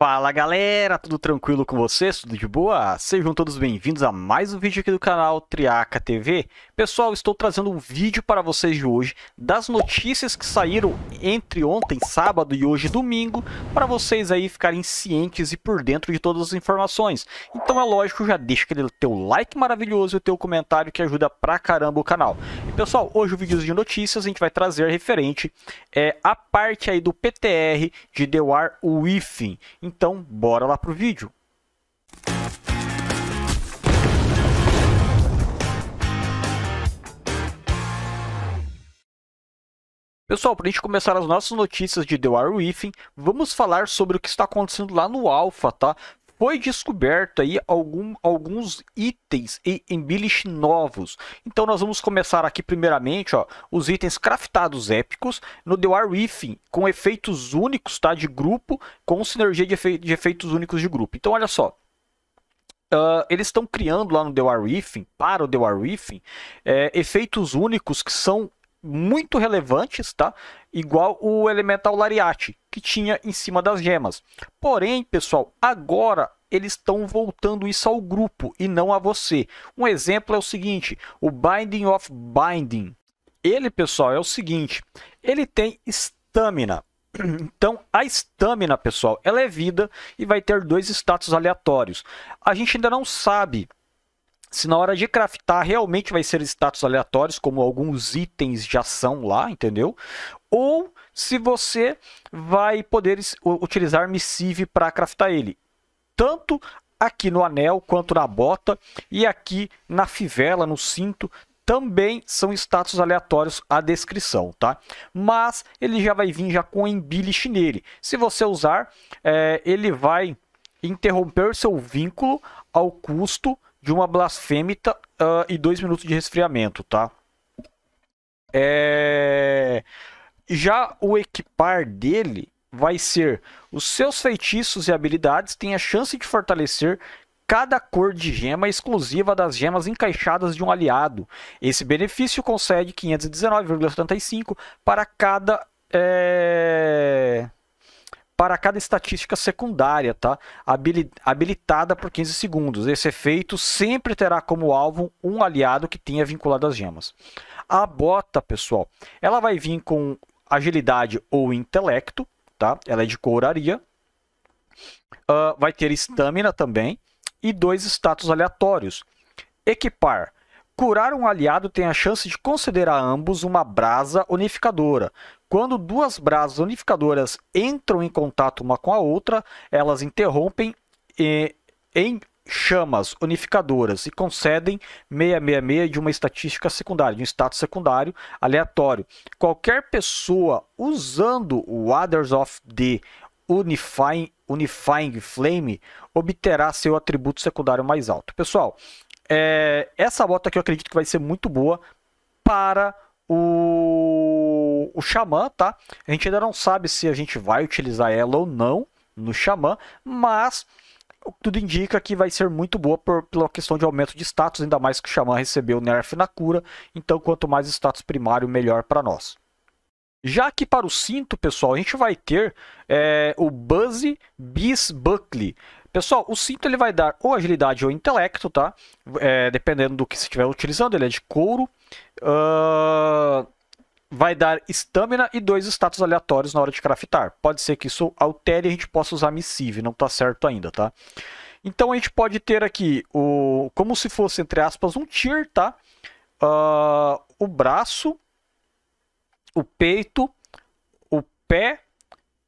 Fala galera, tudo tranquilo com vocês? Tudo de boa? Sejam todos bem-vindos a mais um vídeo aqui do canal Triaca TV. Pessoal, estou trazendo um vídeo para vocês de hoje das notícias que saíram entre ontem, sábado e hoje, domingo, para vocês aí ficarem cientes e por dentro de todas as informações. Então é lógico, já deixa aquele teu like maravilhoso e o teu comentário que ajuda pra caramba o canal. E pessoal, hoje o vídeo de notícias a gente vai trazer referente é, a parte aí do PTR de The War Within. Então, bora lá pro vídeo. Pessoal, para a gente começar as nossas notícias de The Wire Within, vamos falar sobre o que está acontecendo lá no Alpha, tá? foi descoberto aí algum, alguns itens e embellish novos. Então nós vamos começar aqui primeiramente, ó, os itens craftados épicos no The War com efeitos únicos, tá, de grupo, com sinergia de, efe de efeitos únicos de grupo. Então olha só, Uh, eles estão criando lá no The War para o The War é, efeitos únicos que são muito relevantes, tá? Igual o Elemental Lariate que tinha em cima das gemas. Porém, pessoal, agora eles estão voltando isso ao grupo e não a você. Um exemplo é o seguinte, o Binding of Binding. Ele, pessoal, é o seguinte, ele tem stamina. Então, a stamina, pessoal, ela é vida e vai ter dois status aleatórios. A gente ainda não sabe se na hora de craftar realmente vai ser status aleatórios, como alguns itens já são lá, entendeu? Ou se você vai poder utilizar missive para craftar ele. Tanto aqui no anel quanto na bota e aqui na fivela, no cinto, também são status aleatórios a descrição, tá? Mas ele já vai vir já com embilish nele. Se você usar, é, ele vai interromper seu vínculo ao custo de uma blasfêmita uh, e dois minutos de resfriamento, tá? É... Já o equipar dele vai ser os seus feitiços e habilidades têm a chance de fortalecer cada cor de gema exclusiva das gemas encaixadas de um aliado. Esse benefício concede 519,75 para cada é... para cada estatística secundária, tá? Habili... habilitada por 15 segundos. Esse efeito sempre terá como alvo um aliado que tenha vinculado as gemas. A bota, pessoal, ela vai vir com agilidade ou intelecto, tá? Ela é de couraria. Uh, vai ter estamina também e dois status aleatórios. Equipar. Curar um aliado tem a chance de conceder a ambos uma brasa unificadora. Quando duas brasas unificadoras entram em contato uma com a outra, elas interrompem e, em chamas unificadoras e concedem 666 de uma estatística secundária, de um status secundário aleatório. Qualquer pessoa usando o Others of the Unifying, Unifying Flame obterá seu atributo secundário mais alto. Pessoal, é, essa bota aqui eu acredito que vai ser muito boa para o, o Xamã, tá? A gente ainda não sabe se a gente vai utilizar ela ou não no Xamã, mas o que tudo indica que vai ser muito boa por, pela questão de aumento de status, ainda mais que o Xamã recebeu nerf na cura, então quanto mais status primário, melhor para nós. Já que para o cinto, pessoal, a gente vai ter é, o Buzzy Bis Buckley. Pessoal, o cinto ele vai dar ou agilidade ou intelecto, tá? É, dependendo do que você estiver utilizando, ele é de couro. Uh vai dar estamina e dois status aleatórios na hora de craftar. Pode ser que isso altere e a gente possa usar missive, não está certo ainda, tá? Então a gente pode ter aqui o como se fosse, entre aspas, um tier, tá? Uh, o braço, o peito, o pé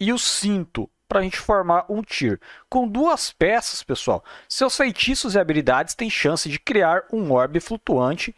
e o cinto para a gente formar um tier. Com duas peças, pessoal, seus feitiços e habilidades têm chance de criar um orbe flutuante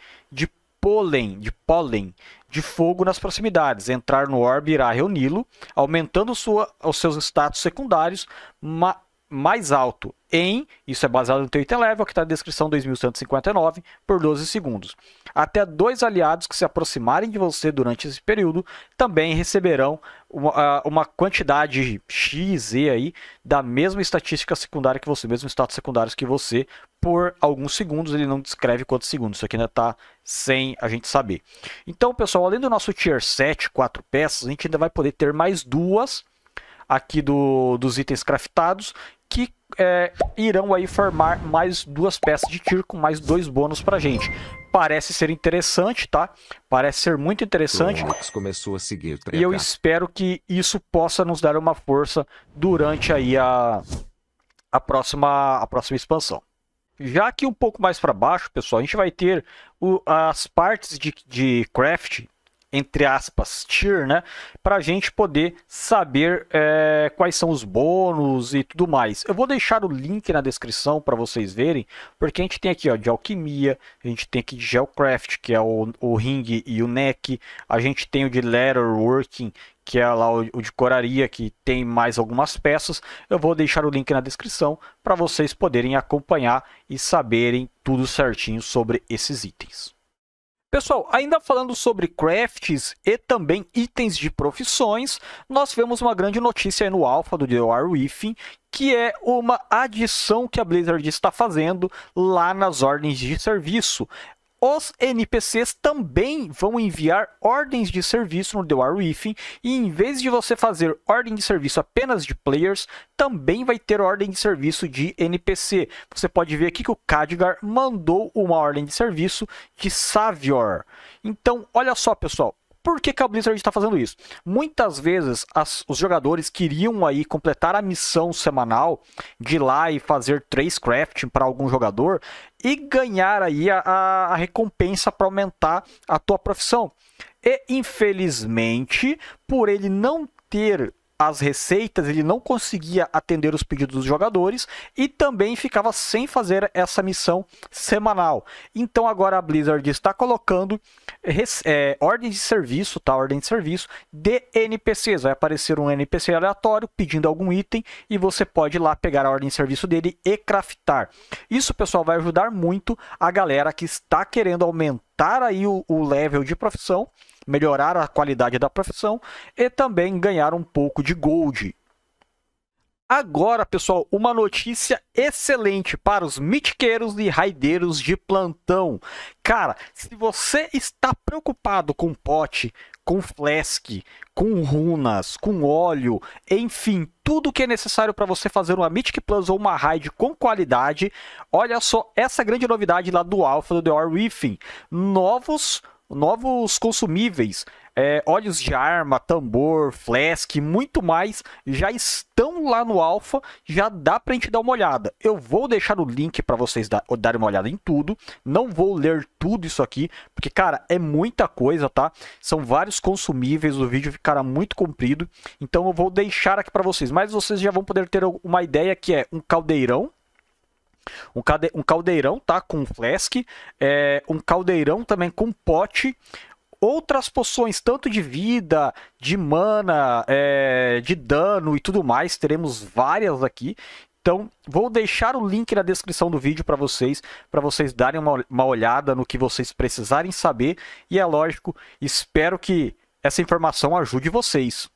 pólen, de pólen de fogo nas proximidades. Entrar no orbe irá reuni-lo, aumentando sua, os seus status secundários, ma, mais alto em, isso é baseado no teu item level, que está na descrição 2159, por 12 segundos. Até dois aliados que se aproximarem de você durante esse período também receberão uma, uma quantidade X, Z aí, da mesma estatística secundária que você, mesmo status secundários que você, por alguns segundos, ele não descreve quantos segundos, isso aqui ainda está sem a gente saber. Então, pessoal, além do nosso Tier 7, 4 peças, a gente ainda vai poder ter mais duas aqui do, dos itens craftados que é, irão aí formar mais duas peças de tiro com mais dois bônus pra gente. Parece ser interessante, tá? Parece ser muito interessante. começou a seguir e eu espero que isso possa nos dar uma força durante aí a, a, próxima, a próxima expansão. Já que um pouco mais para baixo, pessoal, a gente vai ter o, as partes de, de craft entre aspas, tier, né? Para a gente poder saber é, quais são os bônus e tudo mais. Eu vou deixar o link na descrição para vocês verem, porque a gente tem aqui ó, de alquimia, a gente tem aqui de geocraft, que é o, o ring e o neck, a gente tem o de leather working, que é lá o, de coraria, que tem mais algumas peças. Eu vou deixar o link na descrição para vocês poderem acompanhar e saberem tudo certinho sobre esses itens. Pessoal, ainda falando sobre crafts e também itens de profissões, nós vemos uma grande notícia no Alpha do The War Within, que é uma adição que a Blizzard está fazendo lá nas ordens de serviço. Os NPCs também vão enviar ordens de serviço no The War Within, e em vez de você fazer ordem de serviço apenas de players, também vai ter ordem de serviço de NPC. Você pode ver aqui que o Khadgar mandou uma ordem de serviço de Savior. Então, olha só, pessoal, por que, que a Blizzard está fazendo isso? Muitas vezes as, os jogadores queriam aí completar a missão semanal de ir lá e fazer três crafting para algum jogador e ganhar aí a, a, a recompensa para aumentar a tua profissão. E infelizmente, por ele não ter as receitas, ele não conseguia atender os pedidos dos jogadores e também ficava sem fazer essa missão semanal. Então agora a Blizzard está colocando é, ordem de serviço, tá? Ordem de serviço de NPCs. Vai aparecer um NPC aleatório pedindo algum item e você pode ir lá pegar a ordem de serviço dele e craftar. Isso, pessoal, vai ajudar muito a galera que está querendo aumentar aí o, o level de profissão melhorar a qualidade da profissão e também ganhar um pouco de gold. Agora, pessoal, uma notícia excelente para os mitiqueiros e raideiros de plantão. Cara, se você está preocupado com pote, com flask, com runas, com óleo, enfim, tudo que é necessário para você fazer uma Mythic Plus ou uma raid com qualidade. Olha só essa grande novidade lá do Alpha do The War Novos novos consumíveis, é, olhos de arma, tambor, flask, muito mais já estão lá no Alpha, já dá para a gente dar uma olhada. Eu vou deixar o link para vocês dar, darem uma olhada em tudo, não vou ler tudo isso aqui, porque cara, é muita coisa, tá? São vários consumíveis, o vídeo ficará muito comprido, então eu vou deixar aqui para vocês, mas vocês já vão poder ter uma ideia que é um caldeirão, um, calde, um caldeirão, tá? Com flask. É, um caldeirão também com pote. Outras poções, tanto de vida, de mana, é, de dano e tudo mais. Teremos várias aqui. Então, vou deixar o link na descrição do vídeo para vocês, para vocês darem uma, uma, olhada no que vocês precisarem saber. E é lógico, espero que essa informação ajude vocês.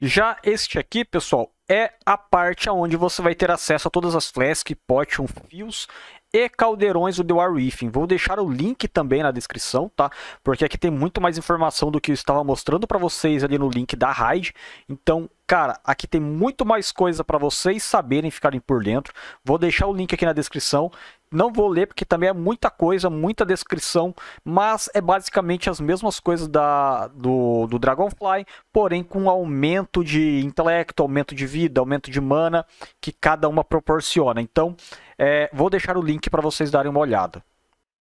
Já este aqui, pessoal, é a parte onde você vai ter acesso a todas as flask, potion, fios e caldeirões do The War Reefing. Vou deixar o link também na descrição, tá? Porque aqui tem muito mais informação do que eu estava mostrando para vocês ali no link da raid. Então, Cara, aqui tem muito mais coisa para vocês saberem, ficarem por dentro. Vou deixar o link aqui na descrição. Não vou ler porque também é muita coisa, muita descrição, mas é basicamente as mesmas coisas da, do, do Dragonfly, porém com aumento de intelecto, aumento de vida, aumento de mana que cada uma proporciona. Então, é, vou deixar o link para vocês darem uma olhada.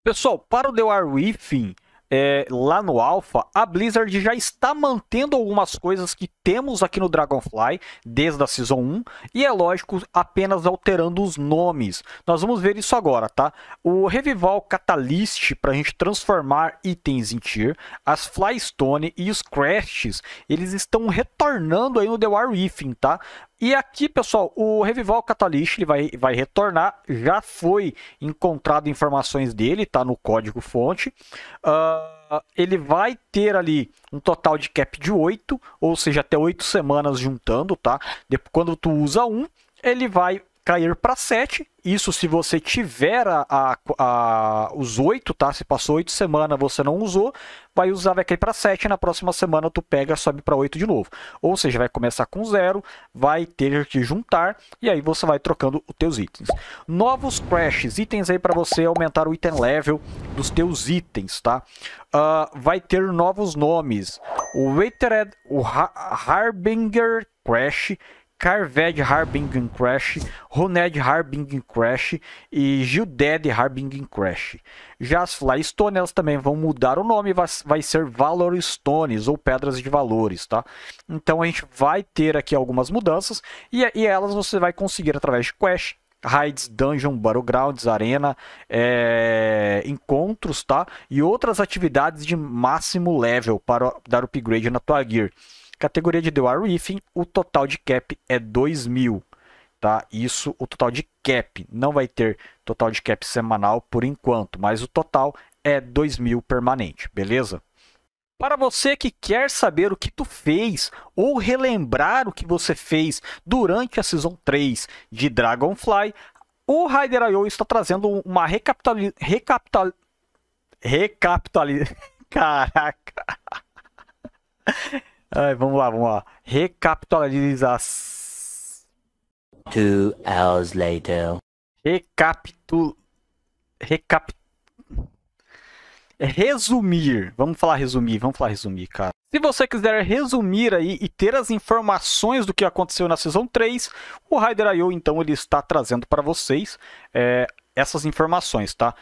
Pessoal, para o The War Within, é, lá no Alpha, a Blizzard já está mantendo algumas coisas que temos aqui no Dragonfly desde a Season 1 e é lógico apenas alterando os nomes. Nós vamos ver isso agora, tá? O Revival Catalyst para a gente transformar itens em tier, as Flystone e os Crashes, eles estão retornando aí no The War Reefing, tá? E aqui, pessoal, o Revival Catalyst ele vai, vai retornar. Já foi encontrado informações dele, tá no código fonte. Uh, ele vai ter ali um total de cap de 8, ou seja, até 8 semanas juntando, tá? De, quando tu usa um, ele vai cair para 7. Isso se você tiver a, a, a os 8, tá? Se passou 8 semanas, você não usou, vai usar, vai cair para 7. Na próxima semana, tu pega, sobe para 8 de novo. Ou seja, vai começar com zero, vai ter que juntar e aí você vai trocando os teus itens. Novos crashes, itens aí para você aumentar o item level dos teus itens, tá? Uh, vai ter novos nomes. O Waitered, o ha Harbinger Crash Carved Harbinger Crash, Roned Harbinger Crash e Gilded Harbinger Crash. Já as Flystone, elas também vão mudar o nome, vai, vai ser Valor Stones ou Pedras de Valores, tá? Então a gente vai ter aqui algumas mudanças e, e elas você vai conseguir através de quest, raids, dungeon, battlegrounds, arena, é, encontros, tá? E outras atividades de máximo level para dar upgrade na tua gear. Categoria de The War Riffing, o total de cap é 2 mil. Tá? Isso, o total de cap. Não vai ter total de cap semanal por enquanto, mas o total é 2 mil permanente, beleza? Para você que quer saber o que tu fez ou relembrar o que você fez durante a Season 3 de Dragonfly, o Rider.io está trazendo uma recapital Recapital... recapital Caraca! Ai, vamos lá, vamos lá. Recapitularizar. Two hours later. Recapitu... Recap... Resumir. Vamos falar resumir, vamos falar resumir, cara. Se você quiser resumir aí e ter as informações do que aconteceu na Season 3, o Rider.io, então, ele está trazendo para vocês é, essas informações, tá?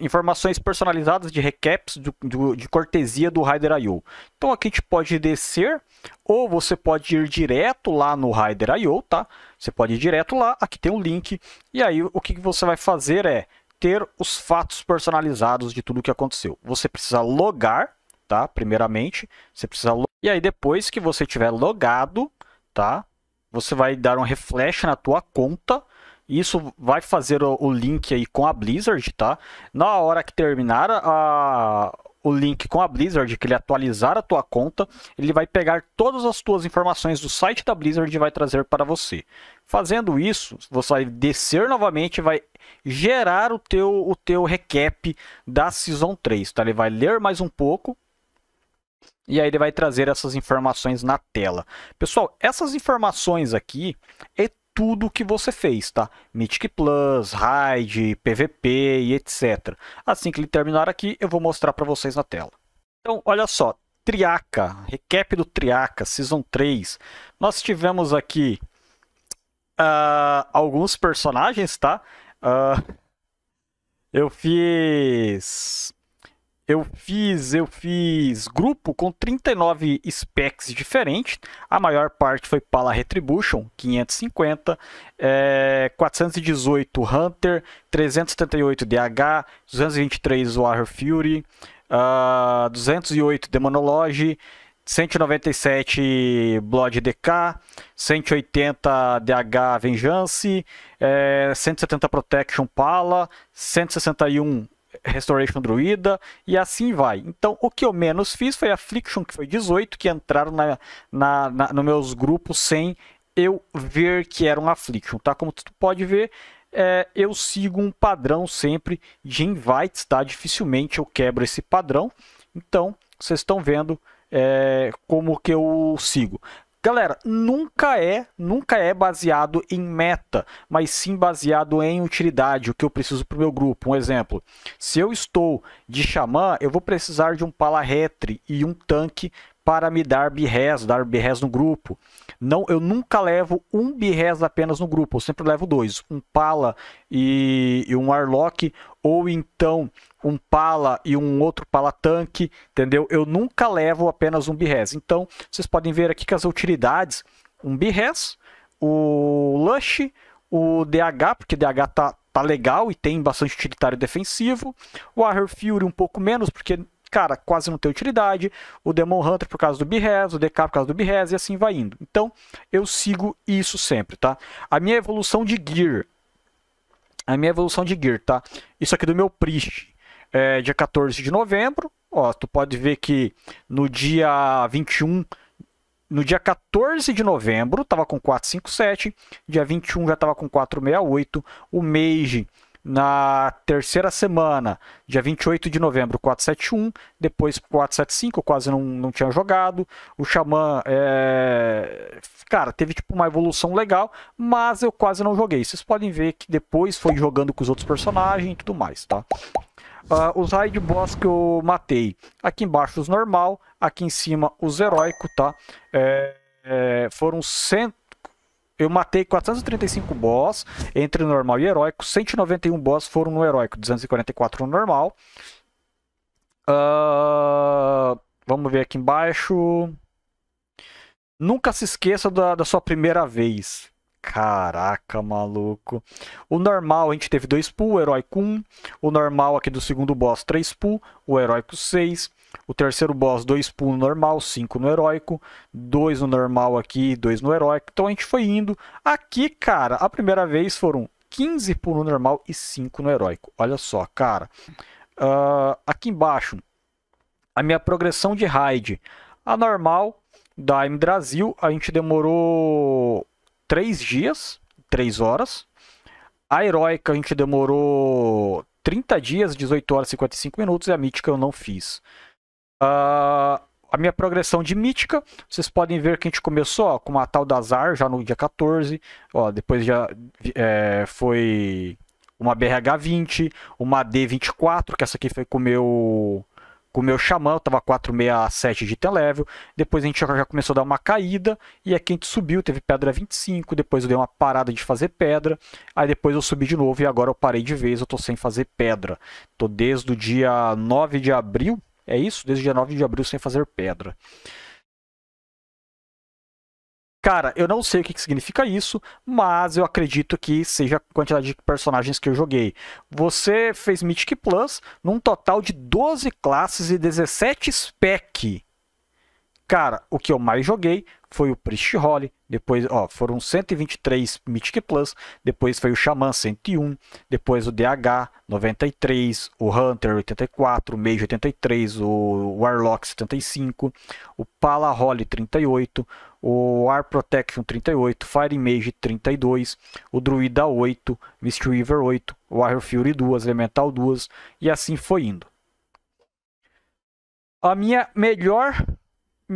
informações personalizadas de recaps do, do, de cortesia do Rider.io. Então aqui a gente pode descer ou você pode ir direto lá no Rider.io, tá? Você pode ir direto lá, aqui tem um link e aí o que você vai fazer é ter os fatos personalizados de tudo o que aconteceu. Você precisa logar, tá? Primeiramente, você precisa e aí depois que você tiver logado, tá? Você vai dar um refresh na tua conta isso vai fazer o, o link aí com a Blizzard, tá? Na hora que terminar a, o link com a Blizzard, que ele atualizar a tua conta, ele vai pegar todas as tuas informações do site da Blizzard e vai trazer para você. Fazendo isso, você vai descer novamente vai gerar o teu, o teu recap da Season 3, tá? Ele vai ler mais um pouco e aí ele vai trazer essas informações na tela. Pessoal, essas informações aqui é tudo que você fez, tá? Mythic Plus, Raid, PVP e etc. Assim que ele terminar aqui, eu vou mostrar para vocês na tela. Então, olha só, Triaca, recap do Triaca, Season 3. Nós tivemos aqui uh, alguns personagens, tá? Uh, eu fiz eu fiz, eu fiz grupo com 39 specs diferentes. A maior parte foi Pala Retribution, 550, é, 418 Hunter, 378 DH, 223 Warrior Fury, uh, ah, 208 Demonology, 197 Blood DK, 180 DH Vengeance, é, eh, 170 Protection Pala, 161 Restoration Druida e assim vai. Então, o que eu menos fiz foi Affliction, que foi 18, que entraram na, na, na nos meus grupos sem eu ver que era um Affliction, tá? Como tu pode ver, é, eu sigo um padrão sempre de invites, tá? Dificilmente eu quebro esse padrão. Então, vocês estão vendo é, como que eu sigo. Galera, nunca é, nunca é baseado em meta, mas sim baseado em utilidade, o que eu preciso para o meu grupo. Um exemplo, se eu estou de xamã, eu vou precisar de um palaretre e um tanque para me dar birrés, dar birrés no grupo. Não, eu nunca levo um birrés apenas no grupo, eu sempre levo dois, um pala e, e um arlock, ou então um pala e um outro pala tanque, entendeu? Eu nunca levo apenas um birrés. Então, vocês podem ver aqui que as utilidades, um birrés, o lush, o DH, porque DH tá, tá legal e tem bastante utilitário defensivo. O Arrow Fury um pouco menos, porque cara, quase não tem utilidade. O Demon Hunter por causa do Behes, o DK por causa do Behes e assim vai indo. Então, eu sigo isso sempre, tá? A minha evolução de gear. A minha evolução de gear, tá? Isso aqui do meu Priest é dia 14 de novembro. Ó, tu pode ver que no dia 21 no dia 14 de novembro tava com 457, dia 21 já tava com 468, o Mage na terceira semana, dia 28 de novembro, 471, depois 475, quase não, não tinha jogado. O Xamã, é... cara, teve tipo uma evolução legal, mas eu quase não joguei. Vocês podem ver que depois foi jogando com os outros personagens e tudo mais, tá? Uh, os raid boss que eu matei. Aqui embaixo os normal, aqui em cima os heróico, tá? É, é, foram cento, eu matei 435 boss entre normal e heróico. 191 boss foram no heróico, 244 no normal. Uh, vamos ver aqui embaixo. Nunca se esqueça da, da sua primeira vez. Caraca, maluco. O normal a gente teve 2 pool, o heróico 1. Um. O normal aqui do segundo boss, 3 pool, o heróico 6. O terceiro boss, dois pulos normal, cinco no heróico, dois no normal aqui, dois no heróico. Então a gente foi indo. Aqui, cara, a primeira vez foram 15 pulos normal e 5 no heróico. Olha só, cara. Uh, aqui embaixo, a minha progressão de raid. A normal da M Brasil, a gente demorou 3 dias, 3 horas. A heróica a gente demorou 30 dias, 18 horas e 55 minutos. E a mítica eu não fiz. Uh, a minha progressão de mítica, vocês podem ver que a gente começou ó, com a tal da Zar já no dia 14, ó, depois já é, foi uma BRH20, uma D24, que essa aqui foi com o meu com o meu xamã, eu tava 467 de televel. Depois a gente já começou a dar uma caída. E aqui a gente subiu, teve pedra 25. Depois eu dei uma parada de fazer pedra. Aí depois eu subi de novo e agora eu parei de vez. Eu tô sem fazer pedra. Tô desde o dia 9 de abril é isso, desde dia 9 de abril sem fazer pedra. Cara, eu não sei o que, significa isso, mas eu acredito que seja a quantidade de personagens que eu joguei. Você fez Mythic Plus num total de 12 classes e 17 spec. Cara, o que eu mais joguei foi o Priest Holly, depois ó, foram 123 Mythic Plus, depois foi o Xamã 101, depois o DH 93, o Hunter 84, o Mage 83, o Warlock 75, o Pala Holly 38, o ar Protection 38, Fire Mage 32, o Druida 8, Mist Weaver 8, Warrior Fury 2, Elemental 2 e assim foi indo. A minha melhor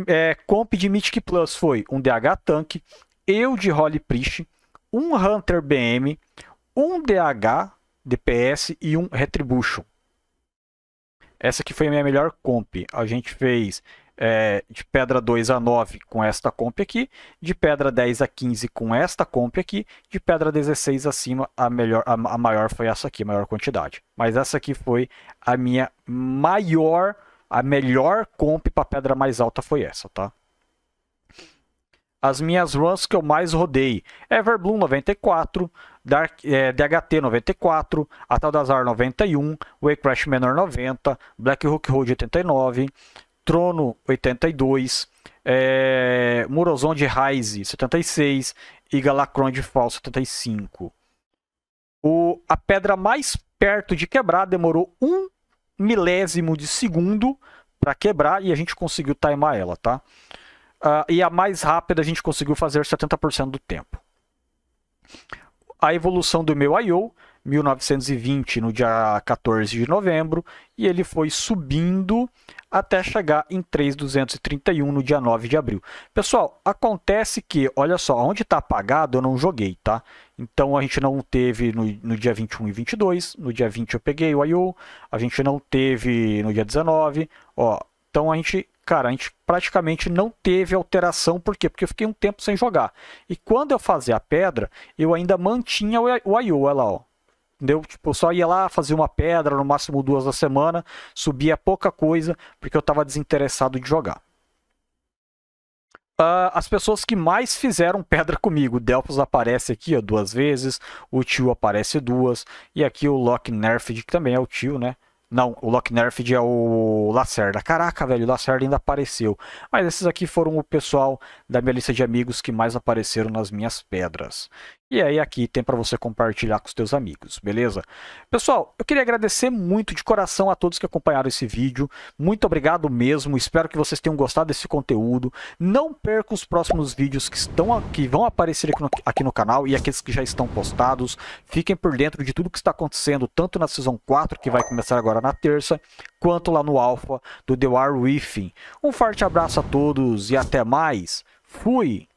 é, comp de Mythic Plus foi um DH Tank, eu de Holly Priest, um Hunter BM, um DH DPS e um Retribution. Essa aqui foi a minha melhor comp. A gente fez é, de pedra 2 a 9 com esta comp aqui, de pedra 10 a 15 com esta comp aqui, de pedra 16 acima, a, melhor, a, a maior foi essa aqui, a maior quantidade. Mas essa aqui foi a minha maior a melhor comp para pedra mais alta foi essa, tá? As minhas runs que eu mais rodei: Everbloom 94, Dark, é, DHT 94, Ataldazar 91, Waycrash Menor 90, Black Hook Road 89, Trono 82, é, Murozon de Rise 76 e Galacron de Fall 75. O, a pedra mais perto de quebrar demorou um milésimo de segundo para quebrar e a gente conseguiu timar ela, tá? Uh, e a mais rápida a gente conseguiu fazer 70% do tempo. A evolução do meu I.O. 1920, no dia 14 de novembro, e ele foi subindo até chegar em 3,231 no dia 9 de abril. Pessoal, acontece que, olha só, onde está apagado eu não joguei, tá? Então a gente não teve no, no dia 21 e 22, no dia 20 eu peguei o IO, a gente não teve no dia 19, ó. Então a gente cara, a gente praticamente não teve alteração, por quê? Porque eu fiquei um tempo sem jogar. E quando eu fazia a pedra, eu ainda mantinha o IO, olha lá, ó. Entendeu? Tipo, eu só ia lá, fazia uma pedra, no máximo duas na semana, subia pouca coisa, porque eu estava desinteressado de jogar. Uh, as pessoas que mais fizeram pedra comigo. Delphus Delphos aparece aqui ó, duas vezes, o tio aparece duas, e aqui o Loki Nerfed, que também é o tio, né? Não, o Loki Nerfed é o Lacerda. Caraca, velho, o Lacerda ainda apareceu. Mas esses aqui foram o pessoal da minha lista de amigos que mais apareceram nas minhas pedras. E aí aqui tem para você compartilhar com os teus amigos, beleza? Pessoal, eu queria agradecer muito de coração a todos que acompanharam esse vídeo. Muito obrigado mesmo. Espero que vocês tenham gostado desse conteúdo. Não perca os próximos vídeos que estão que vão aparecer aqui no, aqui no canal e aqueles que já estão postados. Fiquem por dentro de tudo que está acontecendo, tanto na Season 4, que vai começar agora na terça, quanto lá no Alpha do The War Within. Um forte abraço a todos e até mais. Fui!